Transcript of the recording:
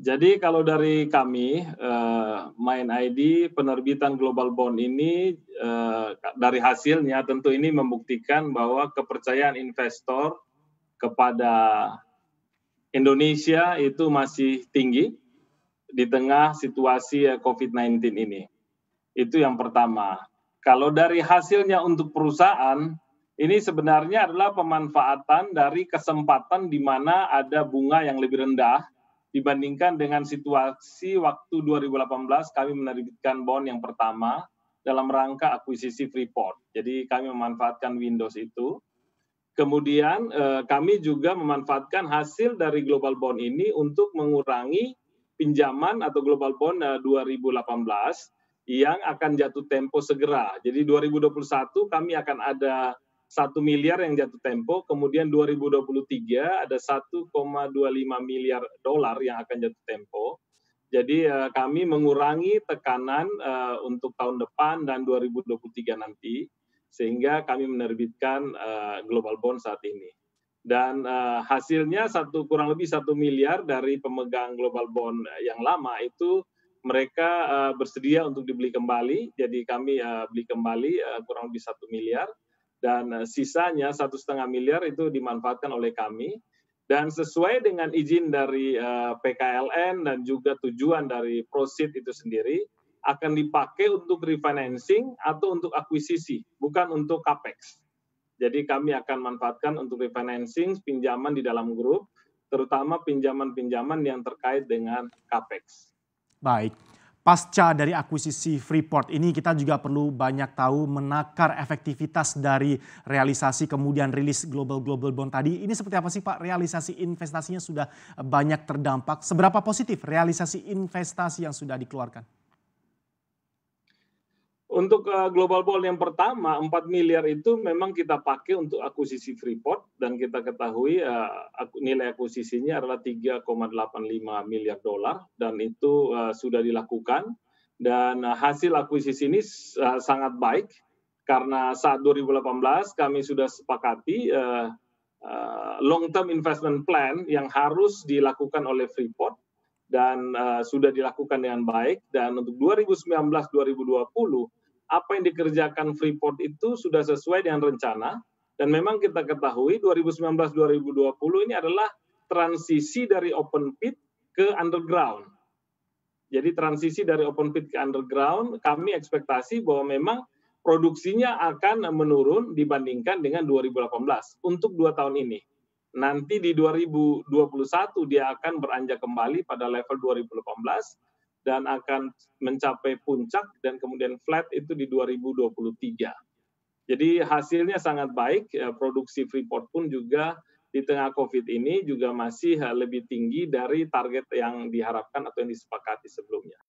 Jadi kalau dari kami, uh, Main ID penerbitan global bond ini uh, dari hasilnya tentu ini membuktikan bahwa kepercayaan investor kepada Indonesia itu masih tinggi di tengah situasi eh, COVID-19 ini. Itu yang pertama. Kalau dari hasilnya untuk perusahaan, ini sebenarnya adalah pemanfaatan dari kesempatan di mana ada bunga yang lebih rendah Dibandingkan dengan situasi waktu 2018, kami menerbitkan bond yang pertama dalam rangka akuisisi Freeport. Jadi kami memanfaatkan Windows itu. Kemudian eh, kami juga memanfaatkan hasil dari global bond ini untuk mengurangi pinjaman atau global bond eh, 2018 yang akan jatuh tempo segera. Jadi 2021 kami akan ada satu miliar yang jatuh tempo, kemudian 2023 ada 1,25 miliar dolar yang akan jatuh tempo. Jadi uh, kami mengurangi tekanan uh, untuk tahun depan dan 2023 nanti, sehingga kami menerbitkan uh, global bond saat ini. Dan uh, hasilnya satu kurang lebih satu miliar dari pemegang global bond yang lama itu mereka uh, bersedia untuk dibeli kembali. Jadi kami uh, beli kembali uh, kurang lebih satu miliar dan eh, sisanya satu setengah miliar itu dimanfaatkan oleh kami dan sesuai dengan izin dari eh, PKLN dan juga tujuan dari proceed itu sendiri akan dipakai untuk refinancing atau untuk akuisisi bukan untuk capex. Jadi kami akan manfaatkan untuk refinancing pinjaman di dalam grup terutama pinjaman-pinjaman yang terkait dengan capex. Baik pasca dari akuisisi Freeport. Ini kita juga perlu banyak tahu menakar efektivitas dari realisasi kemudian rilis global global bond tadi. Ini seperti apa sih Pak? Realisasi investasinya sudah banyak terdampak. Seberapa positif realisasi investasi yang sudah dikeluarkan? Untuk uh, global bond yang pertama 4 miliar itu memang kita pakai untuk akuisisi Freeport dan kita ketahui uh, nilai akuisisinya adalah 3,85 miliar dolar dan itu uh, sudah dilakukan dan uh, hasil akuisisi ini uh, sangat baik karena saat 2018 kami sudah sepakati uh, uh, long term investment plan yang harus dilakukan oleh Freeport dan uh, sudah dilakukan dengan baik dan untuk 2019 2020 apa yang dikerjakan Freeport itu sudah sesuai dengan rencana dan memang kita ketahui 2019-2020 ini adalah transisi dari open pit ke underground. Jadi transisi dari open pit ke underground, kami ekspektasi bahwa memang produksinya akan menurun dibandingkan dengan 2018 untuk dua tahun ini. Nanti di 2021 dia akan beranjak kembali pada level 2018 dan akan mencapai puncak dan kemudian flat itu di 2023. Jadi hasilnya sangat baik, ya, produksi Freeport pun juga di tengah COVID ini juga masih eh, lebih tinggi dari target yang diharapkan atau yang disepakati sebelumnya.